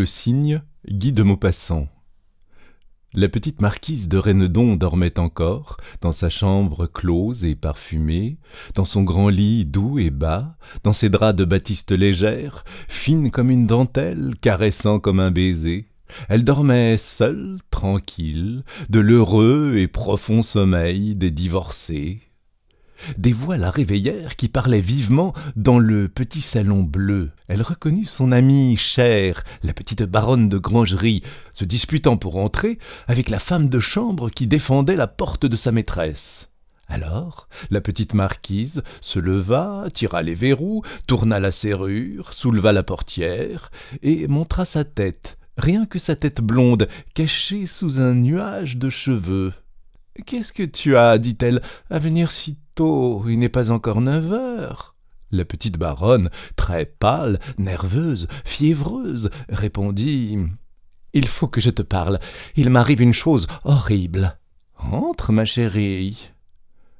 Le signe Guy de Maupassant. La petite marquise de Renedon dormait encore, dans sa chambre close et parfumée, dans son grand lit doux et bas, dans ses draps de batiste légère, fine comme une dentelle, caressant comme un baiser. Elle dormait seule, tranquille, de l'heureux et profond sommeil des divorcés, des voix la réveillèrent qui parlaient vivement dans le petit salon bleu. Elle reconnut son amie chère, la petite baronne de Grangerie, se disputant pour entrer avec la femme de chambre qui défendait la porte de sa maîtresse. Alors, la petite marquise se leva, tira les verrous, tourna la serrure, souleva la portière, et montra sa tête, rien que sa tête blonde, cachée sous un nuage de cheveux. Qu'est-ce que tu as, dit-elle, à venir si il n'est pas encore neuf heures. La petite baronne, très pâle, nerveuse, fiévreuse, répondit Il faut que je te parle. Il m'arrive une chose horrible. Entre, ma chérie.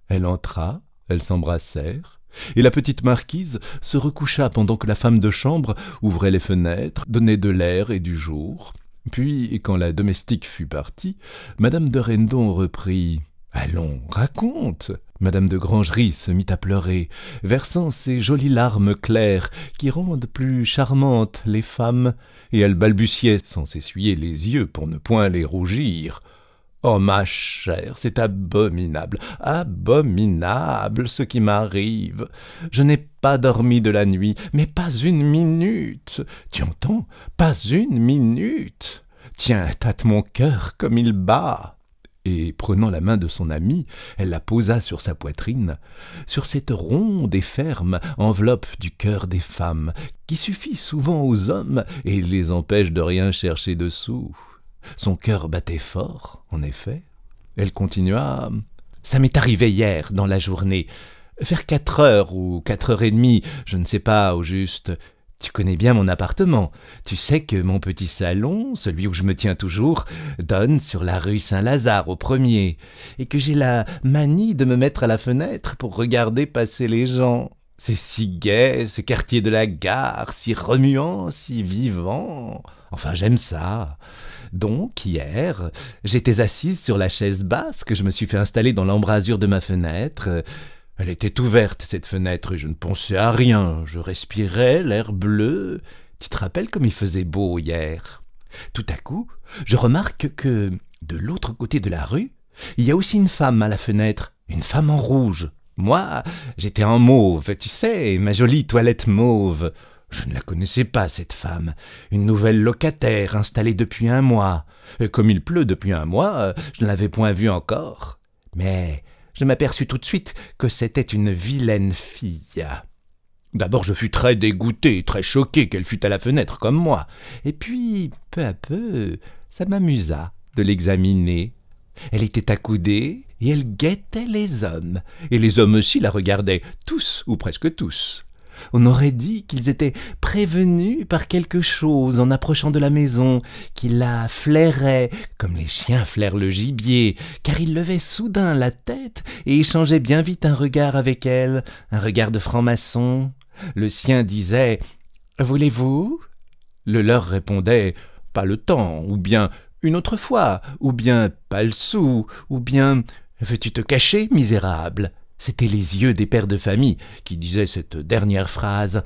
Elle entra, elles s'embrassèrent, et la petite marquise se recoucha pendant que la femme de chambre ouvrait les fenêtres, donnait de l'air et du jour. Puis, quand la domestique fut partie, madame de Rendon reprit Allons, raconte. Madame de Grangerie se mit à pleurer, versant ces jolies larmes claires qui rendent plus charmantes les femmes, et elle balbutiait sans s'essuyer les yeux pour ne point les rougir. Oh ma chère, c'est abominable, abominable ce qui m'arrive. Je n'ai pas dormi de la nuit, mais pas une minute. Tu entends Pas une minute. Tiens, tâte mon cœur comme il bat et prenant la main de son amie, elle la posa sur sa poitrine, sur cette ronde et ferme enveloppe du cœur des femmes, qui suffit souvent aux hommes et les empêche de rien chercher dessous. Son cœur battait fort, en effet. Elle continua. Ça m'est arrivé hier, dans la journée. Vers quatre heures ou quatre heures et demie, je ne sais pas au juste, tu connais bien mon appartement. Tu sais que mon petit salon, celui où je me tiens toujours, donne sur la rue Saint-Lazare au premier, et que j'ai la manie de me mettre à la fenêtre pour regarder passer les gens. C'est si gai, ce quartier de la gare, si remuant, si vivant. Enfin, j'aime ça. Donc, hier, j'étais assise sur la chaise basse que je me suis fait installer dans l'embrasure de ma fenêtre. Elle était ouverte, cette fenêtre, et je ne pensais à rien. Je respirais l'air bleu. Tu te rappelles comme il faisait beau hier Tout à coup, je remarque que, de l'autre côté de la rue, il y a aussi une femme à la fenêtre, une femme en rouge. Moi, j'étais en mauve, tu sais, ma jolie toilette mauve. Je ne la connaissais pas, cette femme, une nouvelle locataire installée depuis un mois. Et euh, comme il pleut depuis un mois, euh, je ne l'avais point vue encore. Mais je m'aperçus tout de suite que c'était une vilaine fille. D'abord, je fus très dégoûté, très choqué qu'elle fût à la fenêtre comme moi. Et puis, peu à peu, ça m'amusa de l'examiner. Elle était accoudée et elle guettait les hommes. Et les hommes aussi la regardaient, tous ou presque tous. On aurait dit qu'ils étaient prévenus par quelque chose en approchant de la maison, qu'ils la flairait, comme les chiens flairent le gibier, car ils levaient soudain la tête et échangeaient bien vite un regard avec elle, un regard de franc-maçon. Le sien disait Voulez-vous Le leur répondait Pas le temps, ou bien une autre fois, ou bien pas le sou, ou bien Veux-tu te cacher, misérable c'était les yeux des pères de famille qui disaient cette dernière phrase.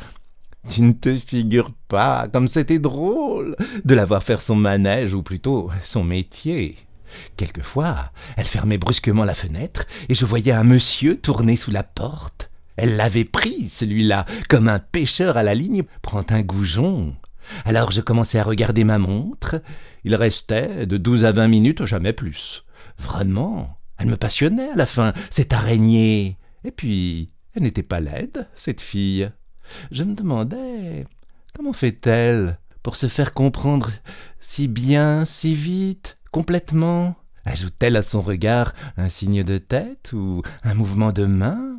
Tu ne te figures pas comme c'était drôle de la voir faire son manège, ou plutôt son métier. Quelquefois, elle fermait brusquement la fenêtre, et je voyais un monsieur tourner sous la porte. Elle l'avait pris, celui-là, comme un pêcheur à la ligne prend un goujon. Alors je commençais à regarder ma montre. Il restait de douze à vingt minutes, jamais plus. Vraiment, elle me passionnait à la fin, cette araignée. Et puis, elle n'était pas laide, cette fille. Je me demandais comment fait-elle pour se faire comprendre si bien, si vite, complètement Ajoute-t-elle à son regard un signe de tête ou un mouvement de main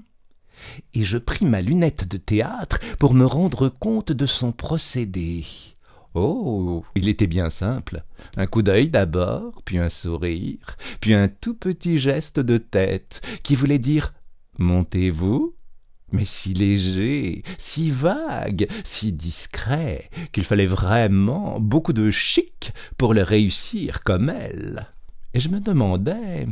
Et je pris ma lunette de théâtre pour me rendre compte de son procédé. Oh, il était bien simple. Un coup d'œil d'abord, puis un sourire, puis un tout petit geste de tête qui voulait dire Montez-vous mais si léger, si vague, si discret, qu'il fallait vraiment beaucoup de chic pour le réussir comme elle. Et je me demandais,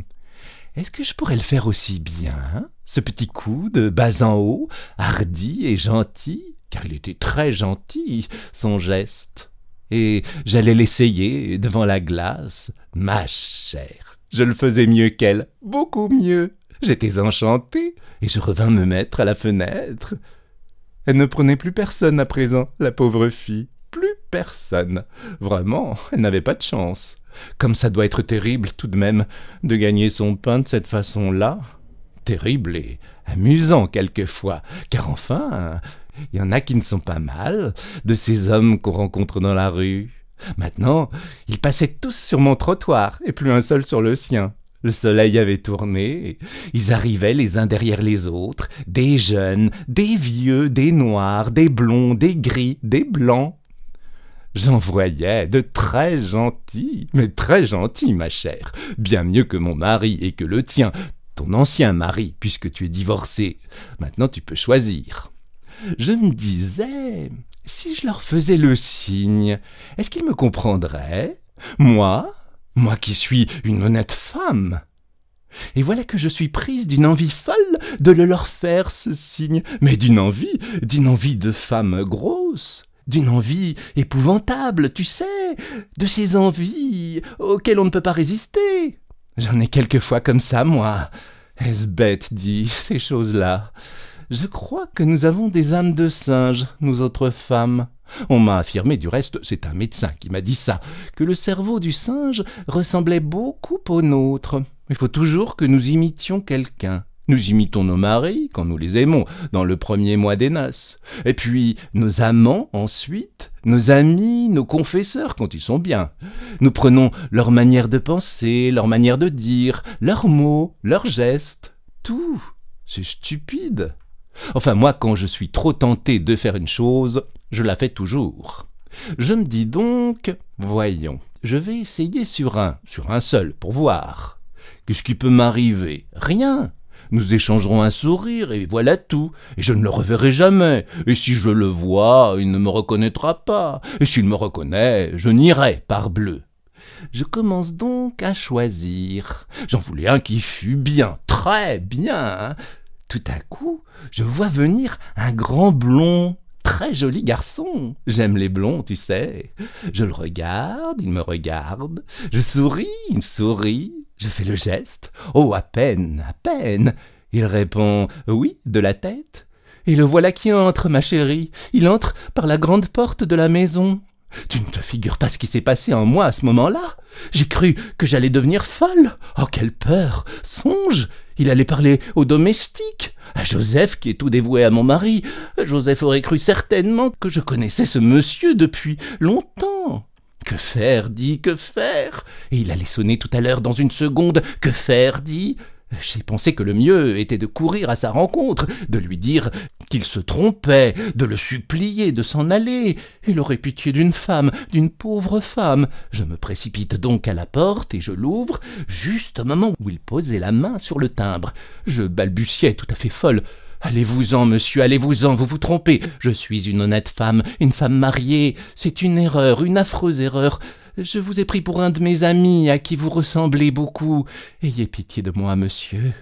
est-ce que je pourrais le faire aussi bien, ce petit coup de bas en haut, hardi et gentil, car il était très gentil, son geste et j'allais l'essayer devant la glace. Ma chère, je le faisais mieux qu'elle, beaucoup mieux. J'étais enchanté, et je revins me mettre à la fenêtre. Elle ne prenait plus personne à présent, la pauvre fille. Plus personne. Vraiment, elle n'avait pas de chance. Comme ça doit être terrible tout de même de gagner son pain de cette façon-là. Terrible et amusant quelquefois, car enfin, il y en a qui ne sont pas mal, de ces hommes qu'on rencontre dans la rue. Maintenant, ils passaient tous sur mon trottoir, et plus un seul sur le sien. Le soleil avait tourné, ils arrivaient les uns derrière les autres, des jeunes, des vieux, des noirs, des blonds, des gris, des blancs. J'en voyais de très gentils, mais très gentils, ma chère, bien mieux que mon mari et que le tien, ton ancien mari, puisque tu es divorcée. Maintenant tu peux choisir je me disais, si je leur faisais le signe, est-ce qu'ils me comprendraient Moi Moi qui suis une honnête femme et voilà que je suis prise d'une envie folle de le leur faire ce signe, mais d'une envie, d'une envie de femme grosse, d'une envie épouvantable, tu sais, de ces envies auxquelles on ne peut pas résister. J'en ai quelquefois comme ça, moi. Est-ce bête dit, ces choses-là je crois que nous avons des âmes de singe, nous autres femmes. On m'a affirmé, du reste, c'est un médecin qui m'a dit ça, que le cerveau du singe ressemblait beaucoup au nôtre. Il faut toujours que nous imitions quelqu'un. Nous imitons nos maris quand nous les aimons, dans le premier mois des noces. Et puis nos amants ensuite, nos amis, nos confesseurs quand ils sont bien. Nous prenons leur manière de penser, leur manière de dire, leurs mots, leurs gestes, tout. C'est stupide. Enfin, moi, quand je suis trop tenté de faire une chose, je la fais toujours. Je me dis donc, voyons, je vais essayer sur un, sur un seul, pour voir. Qu'est-ce qui peut m'arriver Rien. Nous échangerons un sourire, et voilà tout. Et je ne le reverrai jamais. Et si je le vois, il ne me reconnaîtra pas. Et s'il me reconnaît, je n'irai, parbleu. Je commence donc à choisir. J'en voulais un qui fût bien, très bien. Hein. Tout à coup, je vois venir un grand blond très joli garçon. J'aime les blonds, tu sais. Je le regarde, il me regarde. Je souris, il me sourit. Je fais le geste. Oh, à peine, à peine. Il répond oui de la tête. Et le voilà qui entre, ma chérie. Il entre par la grande porte de la maison. Tu ne te figures pas ce qui s'est passé en moi à ce moment-là. J'ai cru que j'allais devenir folle. Oh, quelle peur. Songe. Il allait parler au domestique, à Joseph qui est tout dévoué à mon mari. Joseph aurait cru certainement que je connaissais ce monsieur depuis longtemps. Que faire, dit, que faire Et il allait sonner tout à l'heure dans une seconde. Que faire, dit j'ai pensé que le mieux était de courir à sa rencontre, de lui dire qu'il se trompait, de le supplier de s'en aller. Il aurait pitié d'une femme, d'une pauvre femme. Je me précipite donc à la porte et je l'ouvre, juste au moment où il posait la main sur le timbre. Je balbutiais tout à fait folle. Allez-vous-en, monsieur, allez-vous-en, vous vous trompez. Je suis une honnête femme, une femme mariée. C'est une erreur, une affreuse erreur je vous ai pris pour un de mes amis à qui vous ressemblez beaucoup. Ayez pitié de moi, monsieur.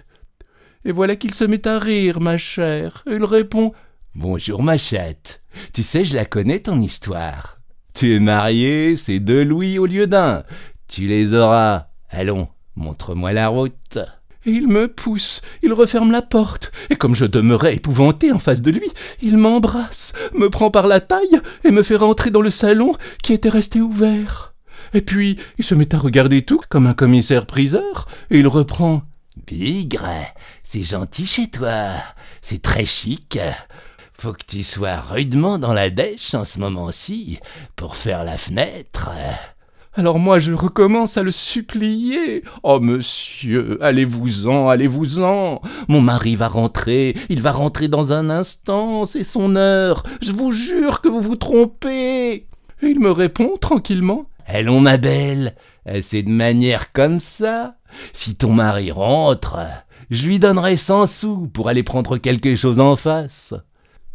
Et voilà qu'il se met à rire, ma chère. Il répond Bonjour, ma chatte. Tu sais, je la connais, ton histoire. Tu es marié, c'est deux louis au lieu d'un. Tu les auras. Allons, montre-moi la route. Et il me pousse, il referme la porte, et comme je demeurais épouvanté en face de lui, il m'embrasse, me prend par la taille et me fait rentrer dans le salon qui était resté ouvert. Et puis, il se met à regarder tout comme un commissaire-priseur, et il reprend Bigre, c'est gentil chez toi, c'est très chic. Faut que tu sois rudement dans la dèche en ce moment-ci pour faire la fenêtre. Alors moi je recommence à le supplier. Oh monsieur, allez-vous-en, allez-vous-en. Mon mari va rentrer, il va rentrer dans un instant, c'est son heure. Je vous jure que vous vous trompez. Et il me répond tranquillement Allons, ma belle, c'est de manière comme ça. Si ton mari rentre, je lui donnerai cent sous pour aller prendre quelque chose en face.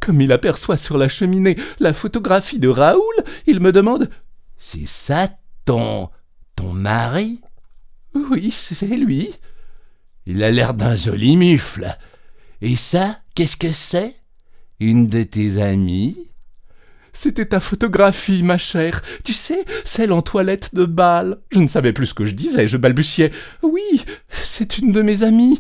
Comme il aperçoit sur la cheminée la photographie de Raoul, il me demande C'est ça ton. ton mari Oui, c'est lui. Il a l'air d'un joli mufle. Et ça, qu'est-ce que c'est Une de tes amies c'était ta photographie, ma chère. Tu sais, celle en toilette de bal. Je ne savais plus ce que je disais, je balbutiais. Oui, c'est une de mes amies.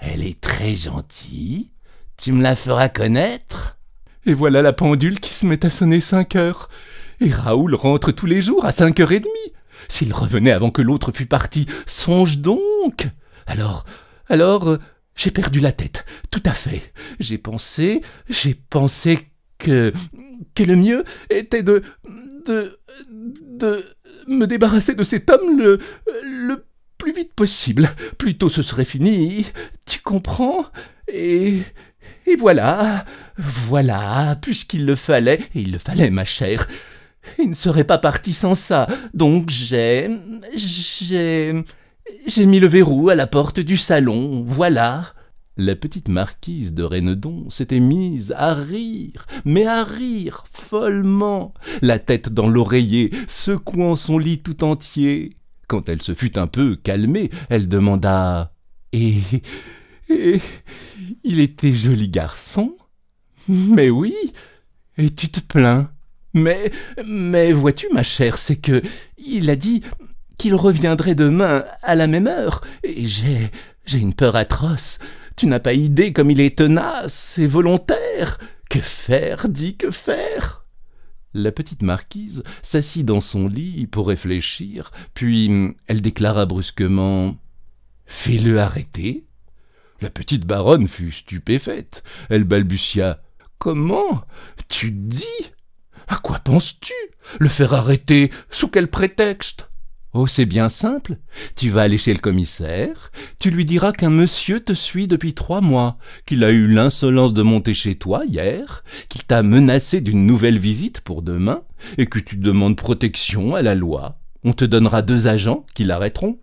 Elle est très gentille. Tu me la feras connaître Et voilà la pendule qui se met à sonner cinq heures. Et Raoul rentre tous les jours à cinq heures et demie. S'il revenait avant que l'autre fût parti, songe donc Alors, alors, euh, j'ai perdu la tête, tout à fait. J'ai pensé, j'ai pensé que, que le mieux était de, de, de me débarrasser de cet homme le, le plus vite possible. Plus tôt ce serait fini, tu comprends Et... Et voilà, voilà, puisqu'il le fallait, il le fallait, ma chère. Il ne serait pas parti sans ça, donc j'ai... j'ai... j'ai mis le verrou à la porte du salon, voilà. La petite marquise de Rennedon s'était mise à rire, mais à rire follement, la tête dans l'oreiller, secouant son lit tout entier. Quand elle se fut un peu calmée, elle demanda Et. Et. Il était joli garçon Mais oui Et tu te plains Mais. Mais vois-tu, ma chère, c'est que. Il a dit qu'il reviendrait demain à la même heure, et j'ai. J'ai une peur atroce. Tu n'as pas idée comme il est tenace et volontaire. Que faire, dis, que faire la petite marquise s'assit dans son lit pour réfléchir, puis hum, elle déclara brusquement Fais-le arrêter La petite baronne fut stupéfaite. Elle balbutia Comment Tu dis À quoi penses-tu Le faire arrêter Sous quel prétexte Oh, c'est bien simple. Tu vas aller chez le commissaire, tu lui diras qu'un monsieur te suit depuis trois mois, qu'il a eu l'insolence de monter chez toi hier, qu'il t'a menacé d'une nouvelle visite pour demain, et que tu demandes protection à la loi. On te donnera deux agents qui l'arrêteront.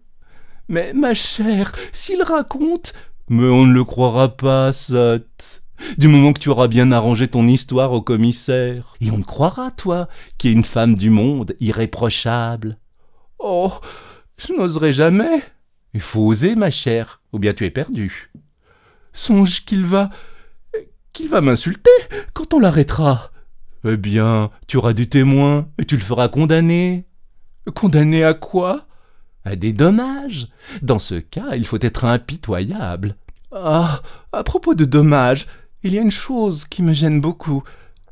Mais ma chère, s'il raconte. Mais on ne le croira pas, sotte. Du moment que tu auras bien arrangé ton histoire au commissaire. Et on croira, toi, qui est une femme du monde irréprochable. Oh Je n'oserai jamais Il faut oser, ma chère, ou bien tu es perdue. Songe qu'il va. qu'il va m'insulter quand on l'arrêtera. Eh bien, tu auras du témoin et tu le feras condamner. Condamner à quoi À des dommages. Dans ce cas, il faut être impitoyable. Ah, à propos de dommages, il y a une chose qui me gêne beaucoup.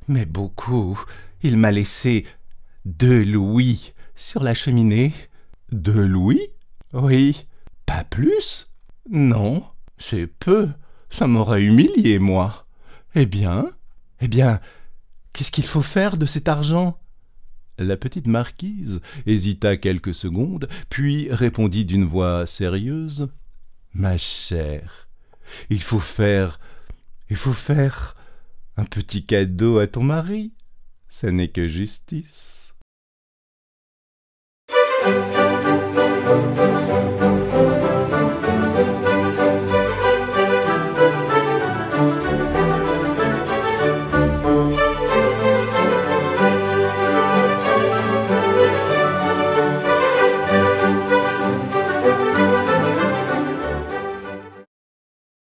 Mais beaucoup. Il m'a laissé — De louis sur la cheminée. De louis Oui. Pas plus Non, c'est peu. Ça m'aurait humilié, moi. Eh bien Eh bien, qu'est-ce qu'il faut faire de cet argent la petite marquise hésita quelques secondes, puis répondit d'une voix sérieuse. Ma chère, il faut faire il faut faire un petit cadeau à ton mari. ce n'est que justice. Thank you.